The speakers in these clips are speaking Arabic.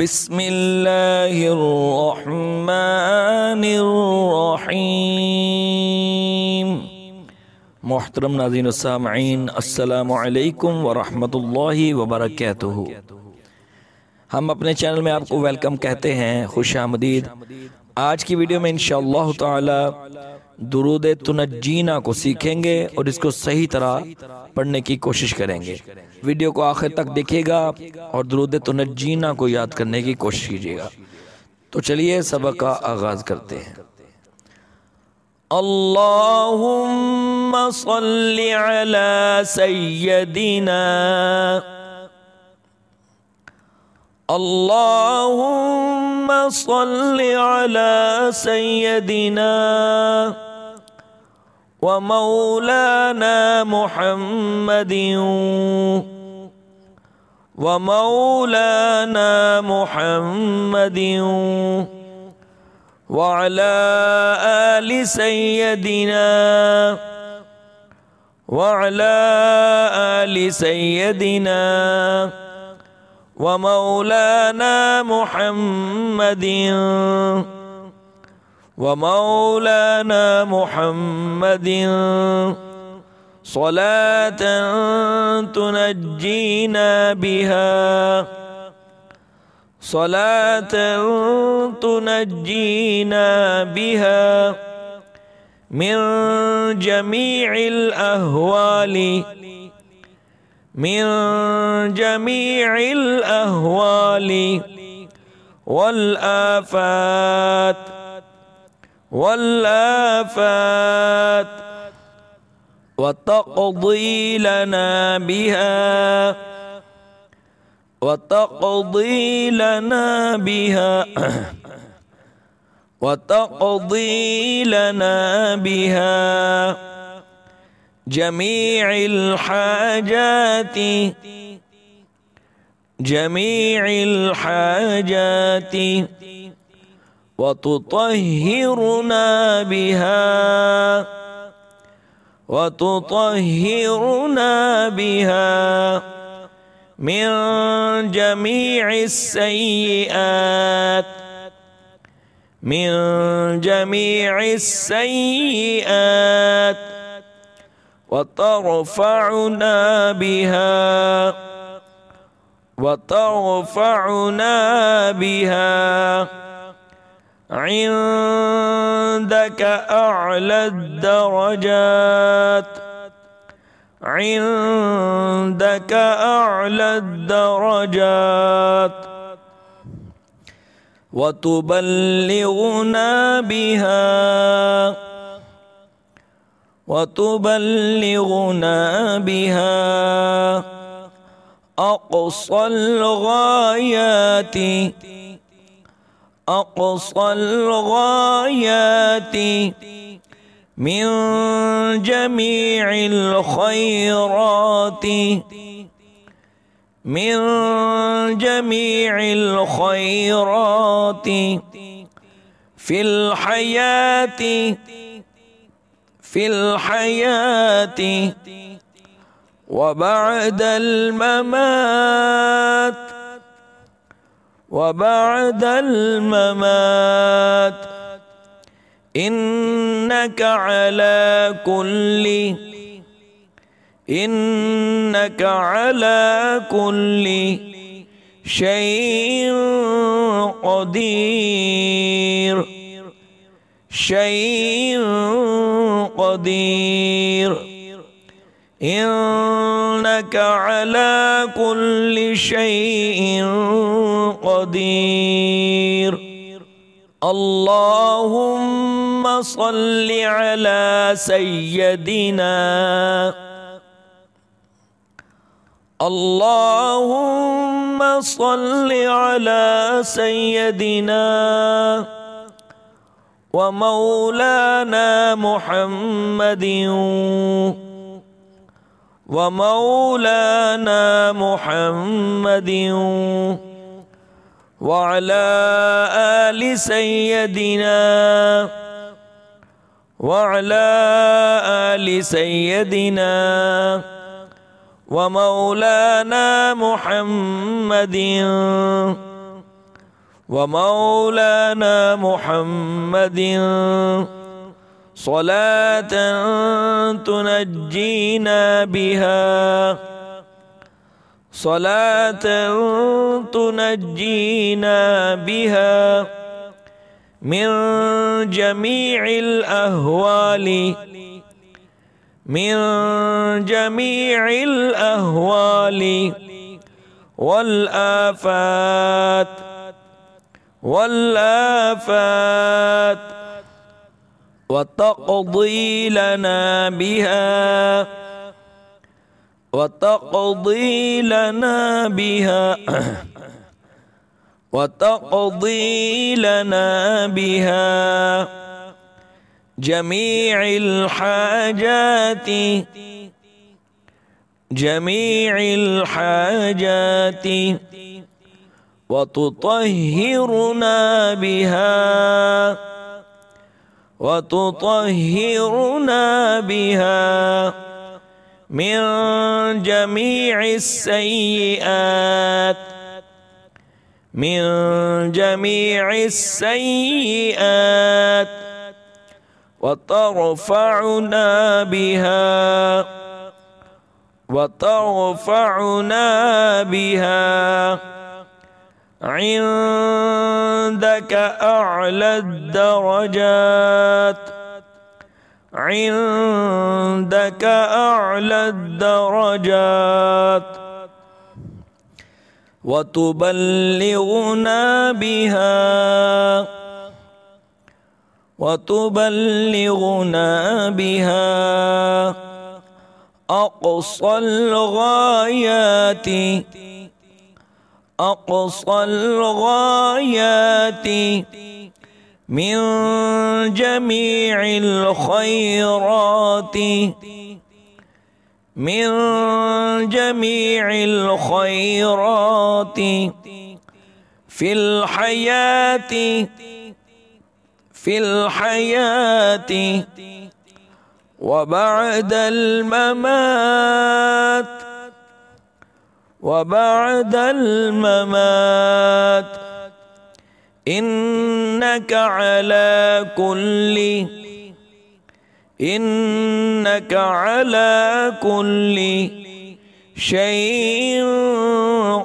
بسم اللہ الرحمن الرحیم محترم ناظرین السامعین السلام علیکم ورحمۃ اللہ وبرکاتہ ہم اپنے چینل میں آپ کو ویلکم کہتے ہیں خوش آمدید آج کی ویڈیو میں انشاءاللہ تعالی درود تنجینہ کو سیکھیں گے اور اس کو صحیح طرح پڑھنے کی کوشش کریں گے ویڈیو کو آخر تک دیکھے گا اور درود تنجینہ کو یاد کرنے کی کوشش کیجیے گا تو چلیے سبق کا آغاز کرتے ہیں اللہم علی سیدنا اللهم صل على سيدنا ومولانا محمد ومولانا محمد وعلى آل سيدنا وعلى آل سيدنا ومولانا محمد ومولانا محمد صلاة تنجينا بها صلاة تنجينا بها من جميع الأهوال من جميع الأهوال والآفات والآفات وتقضي لنا بها وتقضي لنا بها وتقضي لنا بها جميع الحاجات جميع الحاجات وتطهرنا بها وتطهرنا بها من جميع السيئات من جميع السيئات وترفعنا بها وترفعنا بها عندك أعلى الدرجات عندك أعلى الدرجات وتبلغنا بها وتبلغنا بها أقصى الغايات أقصى الغايات من جميع الخيرات من جميع الخيرات في الحياة في الحياة وبعد الممات وبعد الممات إنك على كل إنك على كل شيء قدير شيء قدير إنك على كل شيء قدير اللهم صل على سيدنا اللهم صل على سيدنا ومولانا محمد ومولانا محمد وعلى آل سيدنا وعلى آل سيدنا ومولانا محمد ومولانا محمد صلاة تنجينا بها صلاة تنجينا بها من جميع الأهوال من جميع الأهوال والآفات والآفات وتقضي لنا بها وتقضي لنا بها وتقضي لنا بها جميع الحاجات جميع الحاجات وتطهرنا بها وتطهرنا بها من جميع السيئات من جميع السيئات وترفعنا بها وترفعنا بها عندك أعلى الدرجات عندك أعلى الدرجات وتبلغنا بها وتبلغنا بها أقصى الغايات أقصى الغايات من جميع الخيرات من جميع الخيرات في الحياة في الحياة وبعد الممات وبعد الممات إنك على كل إنك على كل شيء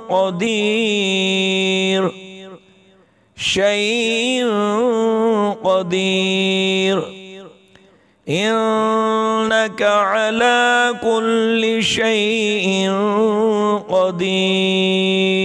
قدير شيء قدير إنك على كل شيء قدير